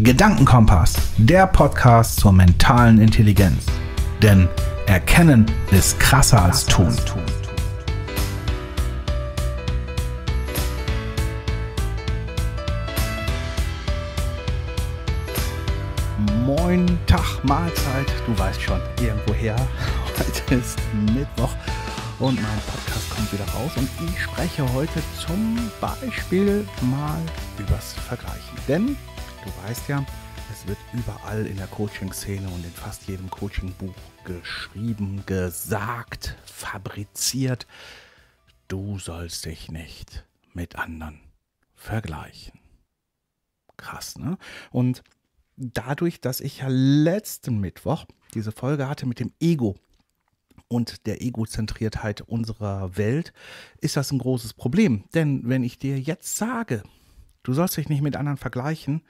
Gedankenkompass, der Podcast zur mentalen Intelligenz. Denn Erkennen ist krasser als tun. Moin, Tag, Mahlzeit, du weißt schon, irgendwoher. Heute ist Mittwoch und mein Podcast kommt wieder raus und ich spreche heute zum Beispiel mal übers Vergleichen. Denn Du weißt ja, es wird überall in der Coaching-Szene und in fast jedem Coaching-Buch geschrieben, gesagt, fabriziert, du sollst dich nicht mit anderen vergleichen. Krass, ne? Und dadurch, dass ich ja letzten Mittwoch diese Folge hatte mit dem Ego und der Egozentriertheit unserer Welt, ist das ein großes Problem. Denn wenn ich dir jetzt sage, du sollst dich nicht mit anderen vergleichen,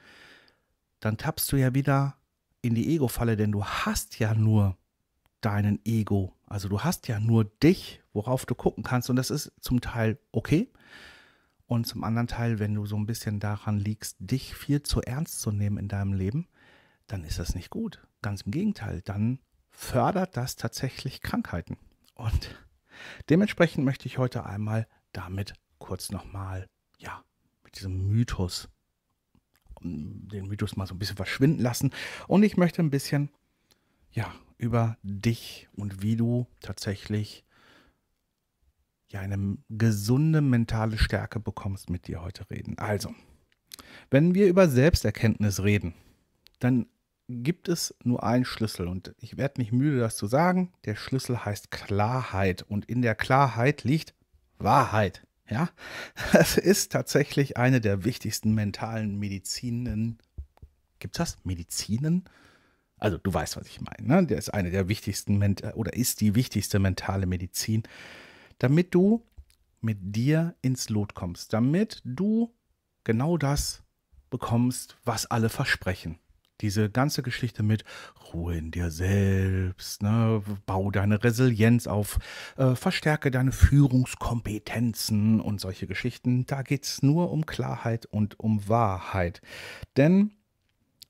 dann tappst du ja wieder in die Ego-Falle, denn du hast ja nur deinen Ego. Also du hast ja nur dich, worauf du gucken kannst. Und das ist zum Teil okay. Und zum anderen Teil, wenn du so ein bisschen daran liegst, dich viel zu ernst zu nehmen in deinem Leben, dann ist das nicht gut. Ganz im Gegenteil, dann fördert das tatsächlich Krankheiten. Und dementsprechend möchte ich heute einmal damit kurz nochmal, ja, mit diesem Mythos den Mythos mal so ein bisschen verschwinden lassen. Und ich möchte ein bisschen, ja, über dich und wie du tatsächlich ja eine gesunde mentale Stärke bekommst, mit dir heute reden. Also, wenn wir über Selbsterkenntnis reden, dann gibt es nur einen Schlüssel und ich werde nicht müde, das zu sagen. Der Schlüssel heißt Klarheit und in der Klarheit liegt Wahrheit. Ja, es ist tatsächlich eine der wichtigsten mentalen Medizinen. Gibt es das? Medizinen? Also du weißt, was ich meine. Ne? Der ist eine der wichtigsten oder ist die wichtigste mentale Medizin, damit du mit dir ins Lot kommst, damit du genau das bekommst, was alle versprechen diese ganze Geschichte mit Ruhe in dir selbst, ne, bau deine Resilienz auf, äh, verstärke deine Führungskompetenzen und solche Geschichten. Da geht es nur um Klarheit und um Wahrheit. Denn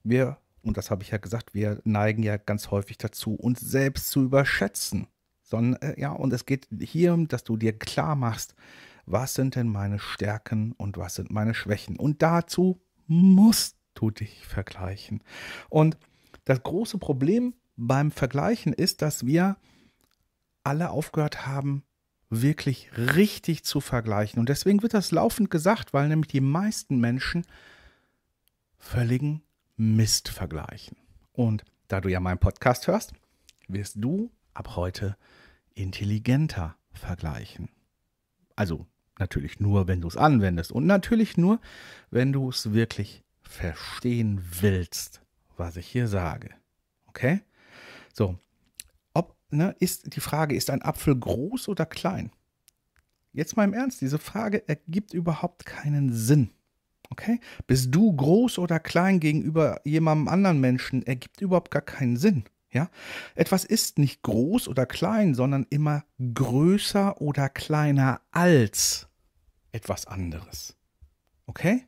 wir, und das habe ich ja gesagt, wir neigen ja ganz häufig dazu, uns selbst zu überschätzen. Sondern, äh, ja, und es geht hier, dass du dir klar machst, was sind denn meine Stärken und was sind meine Schwächen. Und dazu musst tu dich vergleichen. Und das große Problem beim Vergleichen ist, dass wir alle aufgehört haben, wirklich richtig zu vergleichen. Und deswegen wird das laufend gesagt, weil nämlich die meisten Menschen völligen Mist vergleichen. Und da du ja meinen Podcast hörst, wirst du ab heute intelligenter vergleichen. Also natürlich nur, wenn du es anwendest und natürlich nur, wenn du es wirklich verstehen willst, was ich hier sage. Okay? So. Ob, ne, ist die Frage, ist ein Apfel groß oder klein? Jetzt mal im Ernst, diese Frage ergibt überhaupt keinen Sinn. Okay? Bist du groß oder klein gegenüber jemandem anderen Menschen, ergibt überhaupt gar keinen Sinn. Ja? Etwas ist nicht groß oder klein, sondern immer größer oder kleiner als etwas anderes. Okay?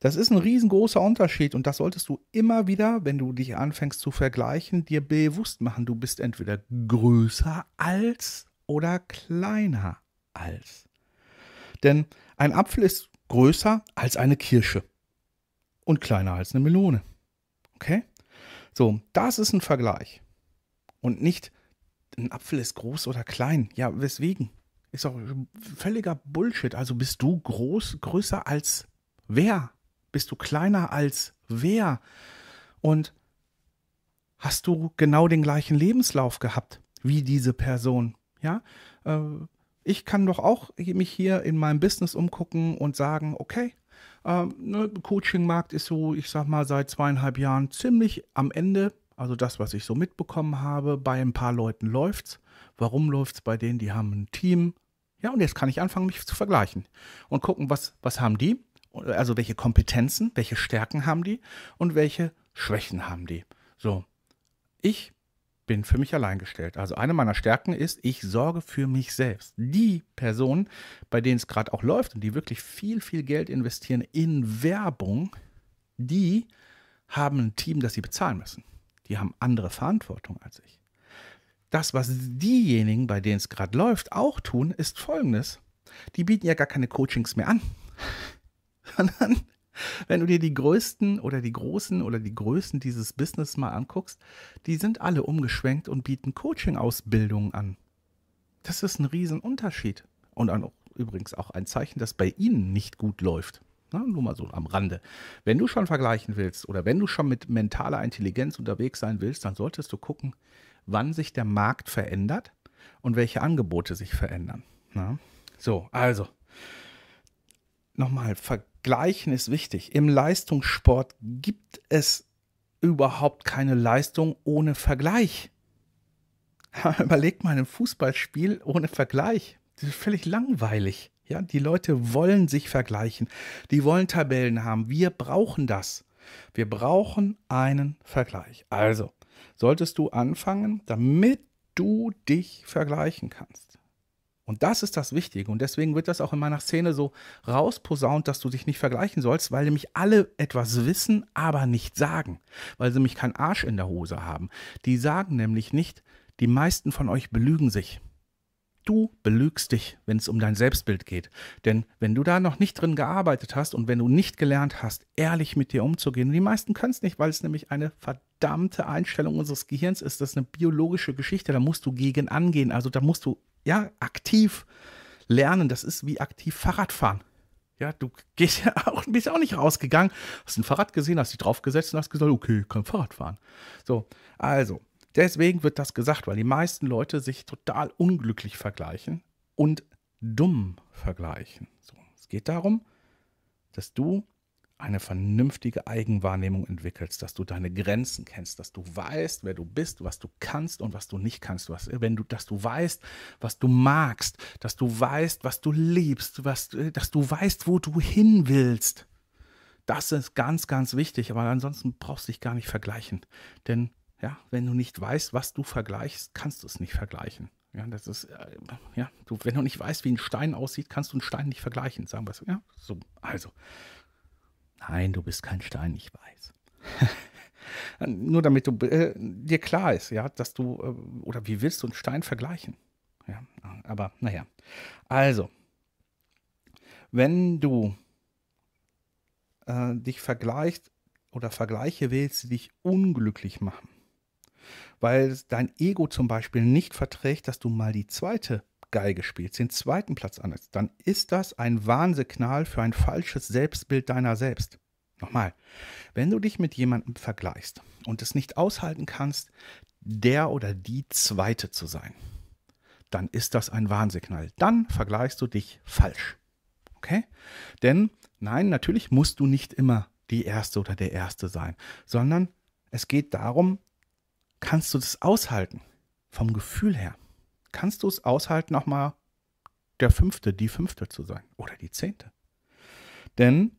Das ist ein riesengroßer Unterschied und das solltest du immer wieder, wenn du dich anfängst zu vergleichen, dir bewusst machen. Du bist entweder größer als oder kleiner als. Denn ein Apfel ist größer als eine Kirsche und kleiner als eine Melone. Okay? So, das ist ein Vergleich. Und nicht, ein Apfel ist groß oder klein. Ja, weswegen? Ist doch völliger Bullshit. Also bist du groß, größer als wer? Bist du kleiner als wer? Und hast du genau den gleichen Lebenslauf gehabt wie diese Person? Ja, äh, ich kann doch auch mich hier in meinem Business umgucken und sagen, okay, ähm, ne, Coaching-Markt ist so, ich sag mal, seit zweieinhalb Jahren ziemlich am Ende. Also das, was ich so mitbekommen habe, bei ein paar Leuten läuft's. Warum läuft's bei denen? Die haben ein Team. Ja, und jetzt kann ich anfangen, mich zu vergleichen und gucken, was, was haben die? also welche Kompetenzen, welche Stärken haben die und welche Schwächen haben die. So, ich bin für mich allein gestellt. Also eine meiner Stärken ist, ich sorge für mich selbst. Die Personen, bei denen es gerade auch läuft und die wirklich viel, viel Geld investieren in Werbung, die haben ein Team, das sie bezahlen müssen. Die haben andere Verantwortung als ich. Das, was diejenigen, bei denen es gerade läuft, auch tun, ist folgendes. Die bieten ja gar keine Coachings mehr an sondern wenn du dir die größten oder die großen oder die Größen dieses Business mal anguckst, die sind alle umgeschwenkt und bieten Coaching-Ausbildungen an. Das ist ein Riesenunterschied. Und auch, übrigens auch ein Zeichen, dass bei ihnen nicht gut läuft. Na, nur mal so am Rande. Wenn du schon vergleichen willst oder wenn du schon mit mentaler Intelligenz unterwegs sein willst, dann solltest du gucken, wann sich der Markt verändert und welche Angebote sich verändern. Na? So, also nochmal, vergleichen. Vergleichen ist wichtig. Im Leistungssport gibt es überhaupt keine Leistung ohne Vergleich. Überleg mal ein Fußballspiel ohne Vergleich. Das ist völlig langweilig. Ja, die Leute wollen sich vergleichen. Die wollen Tabellen haben. Wir brauchen das. Wir brauchen einen Vergleich. Also, solltest du anfangen, damit du dich vergleichen kannst. Und das ist das Wichtige. Und deswegen wird das auch in meiner Szene so rausposaunt, dass du dich nicht vergleichen sollst, weil nämlich alle etwas wissen, aber nicht sagen. Weil sie nämlich keinen Arsch in der Hose haben. Die sagen nämlich nicht, die meisten von euch belügen sich. Du belügst dich, wenn es um dein Selbstbild geht. Denn wenn du da noch nicht drin gearbeitet hast und wenn du nicht gelernt hast, ehrlich mit dir umzugehen, und die meisten können es nicht, weil es nämlich eine verdammte Einstellung unseres Gehirns ist. Das ist eine biologische Geschichte, da musst du gegen angehen. Also da musst du ja, aktiv lernen. Das ist wie aktiv Fahrradfahren. Ja, du gehst ja auch, bist ja auch nicht rausgegangen, hast ein Fahrrad gesehen, hast dich draufgesetzt und hast gesagt, okay, kann Fahrrad fahren. So, also, deswegen wird das gesagt, weil die meisten Leute sich total unglücklich vergleichen und dumm vergleichen. So, es geht darum, dass du eine vernünftige Eigenwahrnehmung entwickelst, dass du deine Grenzen kennst, dass du weißt, wer du bist, was du kannst und was du nicht kannst, was, wenn du, dass du weißt, was du magst, dass du weißt, was du liebst, was, äh, dass du weißt, wo du hin willst. Das ist ganz, ganz wichtig, aber ansonsten brauchst du dich gar nicht vergleichen. Denn ja, wenn du nicht weißt, was du vergleichst, kannst du es nicht vergleichen. Ja, das ist, äh, ja, du, wenn du nicht weißt, wie ein Stein aussieht, kannst du einen Stein nicht vergleichen, sagen wir es. Ja, so, also. Nein, du bist kein Stein, ich weiß. Nur damit du äh, dir klar ist, ja, dass du, äh, oder wie willst du einen Stein vergleichen? Ja, aber naja. Also, wenn du äh, dich vergleichst oder Vergleiche willst, dich unglücklich machen, weil dein Ego zum Beispiel nicht verträgt, dass du mal die zweite geil gespielt, den zweiten Platz an ist, dann ist das ein Warnsignal für ein falsches Selbstbild deiner selbst. Nochmal, wenn du dich mit jemandem vergleichst und es nicht aushalten kannst, der oder die Zweite zu sein, dann ist das ein Warnsignal. Dann vergleichst du dich falsch. Okay? Denn nein, natürlich musst du nicht immer die Erste oder der Erste sein, sondern es geht darum, kannst du das aushalten vom Gefühl her kannst du es aushalten, auch mal der Fünfte, die Fünfte zu sein oder die Zehnte. Denn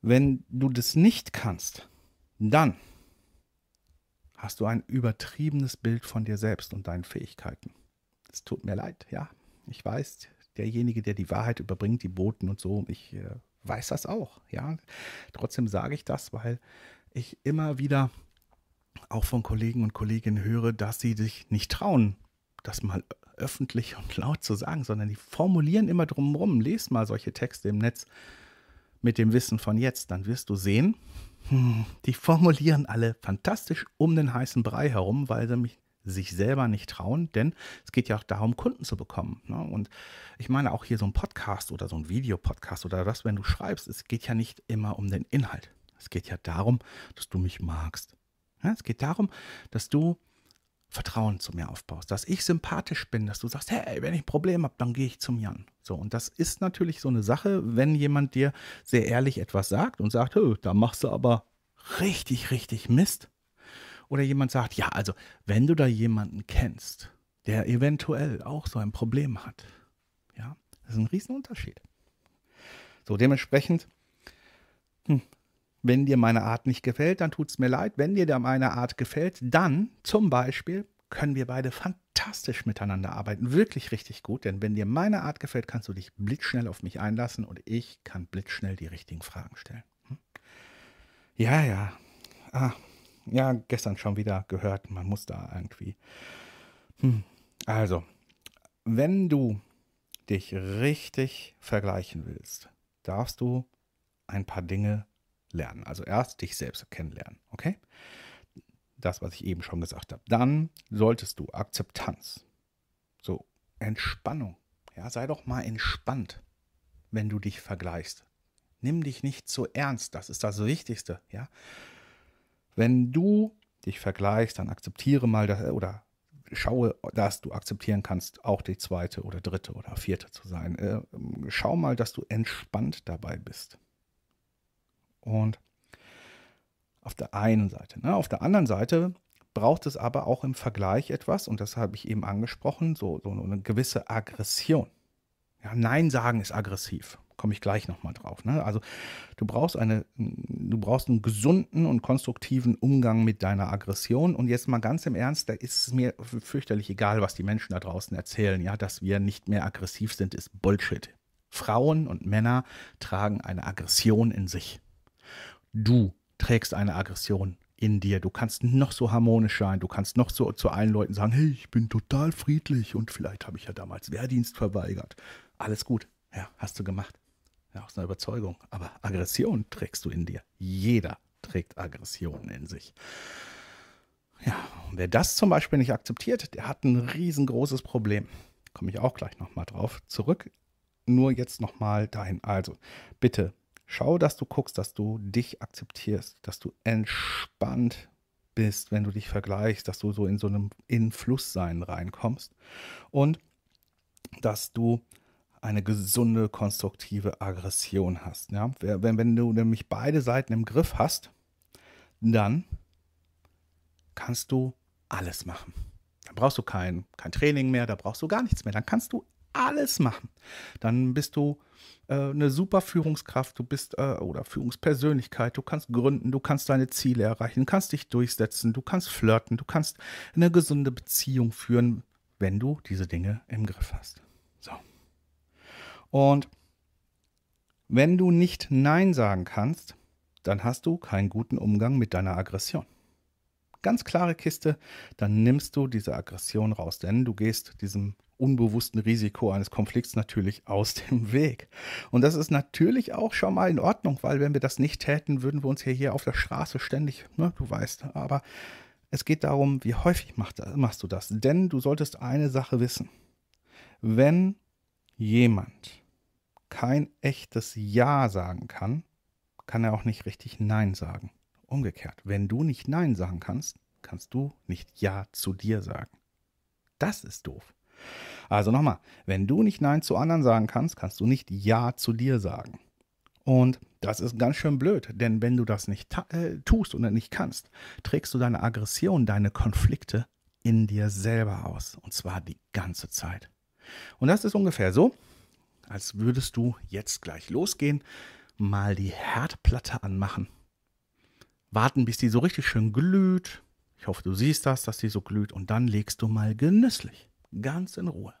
wenn du das nicht kannst, dann hast du ein übertriebenes Bild von dir selbst und deinen Fähigkeiten. Es tut mir leid, ja. Ich weiß, derjenige, der die Wahrheit überbringt, die Boten und so, ich äh, weiß das auch, ja. Trotzdem sage ich das, weil ich immer wieder auch von Kollegen und Kolleginnen höre, dass sie sich nicht trauen, das mal öffentlich und laut zu sagen, sondern die formulieren immer drumherum. Lest mal solche Texte im Netz mit dem Wissen von jetzt, dann wirst du sehen, hm, die formulieren alle fantastisch um den heißen Brei herum, weil sie mich sich selber nicht trauen, denn es geht ja auch darum, Kunden zu bekommen. Ne? Und ich meine auch hier so ein Podcast oder so ein Videopodcast oder was, wenn du schreibst, es geht ja nicht immer um den Inhalt. Es geht ja darum, dass du mich magst. Ja, es geht darum, dass du Vertrauen zu mir aufbaust, dass ich sympathisch bin, dass du sagst, hey, wenn ich ein Problem habe, dann gehe ich zum Jan. So, und das ist natürlich so eine Sache, wenn jemand dir sehr ehrlich etwas sagt und sagt, da machst du aber richtig, richtig Mist. Oder jemand sagt, ja, also wenn du da jemanden kennst, der eventuell auch so ein Problem hat, ja, das ist ein Riesenunterschied. So, dementsprechend, hm, wenn dir meine Art nicht gefällt, dann tut es mir leid. Wenn dir meine Art gefällt, dann zum Beispiel können wir beide fantastisch miteinander arbeiten. Wirklich richtig gut. Denn wenn dir meine Art gefällt, kannst du dich blitzschnell auf mich einlassen und ich kann blitzschnell die richtigen Fragen stellen. Hm? Ja, ja. Ah, ja, gestern schon wieder gehört, man muss da irgendwie. Hm. Also, wenn du dich richtig vergleichen willst, darfst du ein paar Dinge lernen. Also erst dich selbst kennenlernen, okay? Das, was ich eben schon gesagt habe. Dann solltest du Akzeptanz, so Entspannung, ja, sei doch mal entspannt, wenn du dich vergleichst. Nimm dich nicht zu ernst, das ist das Wichtigste, ja? Wenn du dich vergleichst, dann akzeptiere mal das, oder schaue, dass du akzeptieren kannst, auch die zweite oder dritte oder vierte zu sein. Äh, schau mal, dass du entspannt dabei bist. Und auf der einen Seite. Ne? Auf der anderen Seite braucht es aber auch im Vergleich etwas, und das habe ich eben angesprochen, so, so eine gewisse Aggression. Ja, Nein sagen ist aggressiv. Komme ich gleich nochmal drauf. Ne? Also du brauchst eine, du brauchst einen gesunden und konstruktiven Umgang mit deiner Aggression. Und jetzt mal ganz im Ernst, da ist es mir fürchterlich egal, was die Menschen da draußen erzählen. Ja, dass wir nicht mehr aggressiv sind, ist Bullshit. Frauen und Männer tragen eine Aggression in sich du trägst eine Aggression in dir. Du kannst noch so harmonisch sein, du kannst noch so zu allen Leuten sagen, hey, ich bin total friedlich und vielleicht habe ich ja damals Wehrdienst verweigert. Alles gut, ja, hast du gemacht. Ja, aus einer Überzeugung. Aber Aggression trägst du in dir. Jeder trägt Aggressionen in sich. Ja, und wer das zum Beispiel nicht akzeptiert, der hat ein riesengroßes Problem. Komme ich auch gleich nochmal drauf zurück. Nur jetzt nochmal dahin. Also, bitte Schau, dass du guckst, dass du dich akzeptierst, dass du entspannt bist, wenn du dich vergleichst, dass du so in so einem Influsssein reinkommst und dass du eine gesunde, konstruktive Aggression hast. Ja? Wenn, wenn du nämlich beide Seiten im Griff hast, dann kannst du alles machen. Dann brauchst du kein, kein Training mehr, da brauchst du gar nichts mehr. Dann kannst du alles machen. Dann bist du äh, eine super Führungskraft, du bist äh, oder Führungspersönlichkeit, du kannst gründen, du kannst deine Ziele erreichen, du kannst dich durchsetzen, du kannst flirten, du kannst eine gesunde Beziehung führen, wenn du diese Dinge im Griff hast. So. Und wenn du nicht Nein sagen kannst, dann hast du keinen guten Umgang mit deiner Aggression. Ganz klare Kiste, dann nimmst du diese Aggression raus, denn du gehst diesem unbewussten Risiko eines Konflikts natürlich aus dem Weg. Und das ist natürlich auch schon mal in Ordnung, weil wenn wir das nicht täten, würden wir uns ja hier auf der Straße ständig, ne, du weißt, aber es geht darum, wie häufig macht, machst du das. Denn du solltest eine Sache wissen. Wenn jemand kein echtes Ja sagen kann, kann er auch nicht richtig Nein sagen. Umgekehrt, wenn du nicht Nein sagen kannst, kannst du nicht Ja zu dir sagen. Das ist doof. Also nochmal, wenn du nicht Nein zu anderen sagen kannst, kannst du nicht Ja zu dir sagen. Und das ist ganz schön blöd, denn wenn du das nicht äh, tust oder nicht kannst, trägst du deine Aggression, deine Konflikte in dir selber aus. Und zwar die ganze Zeit. Und das ist ungefähr so, als würdest du jetzt gleich losgehen, mal die Herdplatte anmachen. Warten, bis die so richtig schön glüht. Ich hoffe, du siehst das, dass die so glüht. Und dann legst du mal genüsslich Ganz in Ruhe.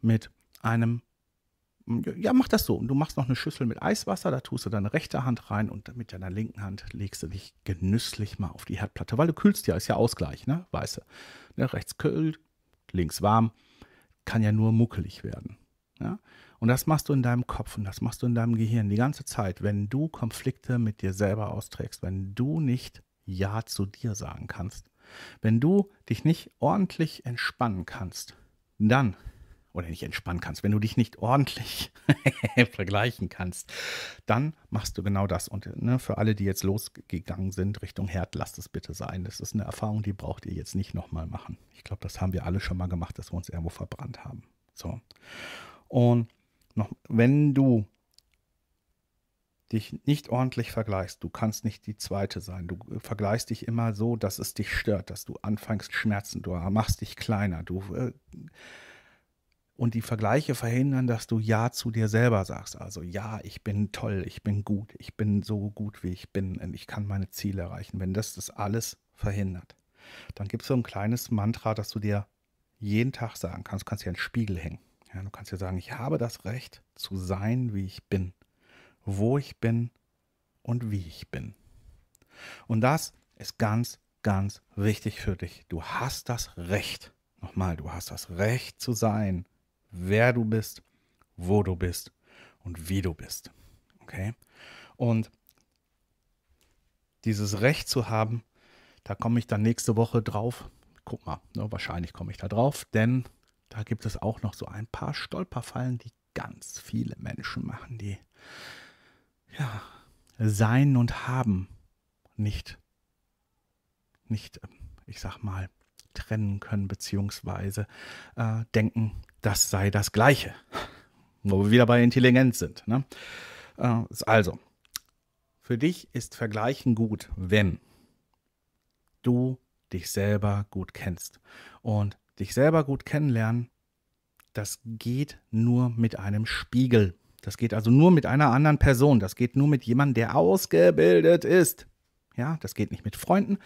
Mit einem, ja, mach das so. Und du machst noch eine Schüssel mit Eiswasser, da tust du deine rechte Hand rein und mit deiner linken Hand legst du dich genüsslich mal auf die Herdplatte, weil du kühlst ja, ist ja Ausgleich, ne? Weißt Ne, rechts kühl, links warm, kann ja nur muckelig werden. Ja? Und das machst du in deinem Kopf und das machst du in deinem Gehirn die ganze Zeit, wenn du Konflikte mit dir selber austrägst, wenn du nicht Ja zu dir sagen kannst, wenn du dich nicht ordentlich entspannen kannst, dann, oder nicht entspannen kannst, wenn du dich nicht ordentlich vergleichen kannst, dann machst du genau das. Und ne, für alle, die jetzt losgegangen sind Richtung Herd, lasst es bitte sein. Das ist eine Erfahrung, die braucht ihr jetzt nicht nochmal machen. Ich glaube, das haben wir alle schon mal gemacht, dass wir uns irgendwo verbrannt haben. So. Und noch, wenn du dich nicht ordentlich vergleichst, du kannst nicht die zweite sein, du äh, vergleichst dich immer so, dass es dich stört, dass du anfängst Schmerzen, du machst dich kleiner, du äh, und die Vergleiche verhindern, dass du Ja zu dir selber sagst. Also ja, ich bin toll, ich bin gut, ich bin so gut, wie ich bin und ich kann meine Ziele erreichen. Wenn das das alles verhindert, dann gibt es so ein kleines Mantra, das du dir jeden Tag sagen kannst. Du kannst dir einen Spiegel hängen. Ja, du kannst dir sagen, ich habe das Recht zu sein, wie ich bin wo ich bin und wie ich bin. Und das ist ganz, ganz wichtig für dich. Du hast das Recht, nochmal, du hast das Recht zu sein, wer du bist, wo du bist und wie du bist. Okay? Und dieses Recht zu haben, da komme ich dann nächste Woche drauf. Guck mal, ne, wahrscheinlich komme ich da drauf, denn da gibt es auch noch so ein paar Stolperfallen, die ganz viele Menschen machen, die ja, sein und haben nicht, nicht, ich sag mal, trennen können, beziehungsweise äh, denken, das sei das Gleiche. Wo wir wieder bei Intelligenz sind. Ne? Äh, also, für dich ist Vergleichen gut, wenn du dich selber gut kennst. Und dich selber gut kennenlernen, das geht nur mit einem Spiegel. Das geht also nur mit einer anderen Person. Das geht nur mit jemandem, der ausgebildet ist. Ja, das geht nicht mit Freunden,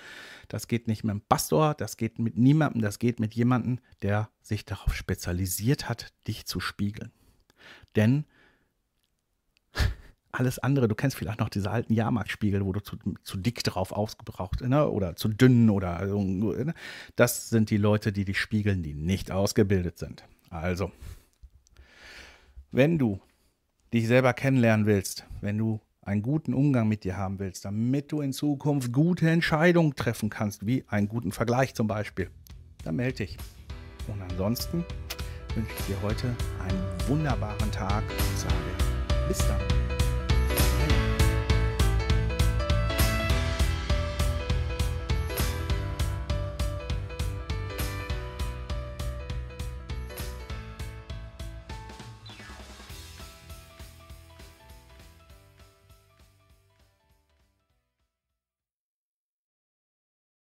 das geht nicht mit einem Pastor, das geht mit niemandem, das geht mit jemandem, der sich darauf spezialisiert hat, dich zu spiegeln. Denn alles andere, du kennst vielleicht noch diese alten Jahrmarktspiegel, wo du zu, zu dick drauf ausgebraucht ne, oder zu dünn oder so. Ne? Das sind die Leute, die dich spiegeln, die nicht ausgebildet sind. Also, wenn du dich selber kennenlernen willst, wenn du einen guten Umgang mit dir haben willst, damit du in Zukunft gute Entscheidungen treffen kannst, wie einen guten Vergleich zum Beispiel, dann melde dich. Und ansonsten wünsche ich dir heute einen wunderbaren Tag und sage bis dann.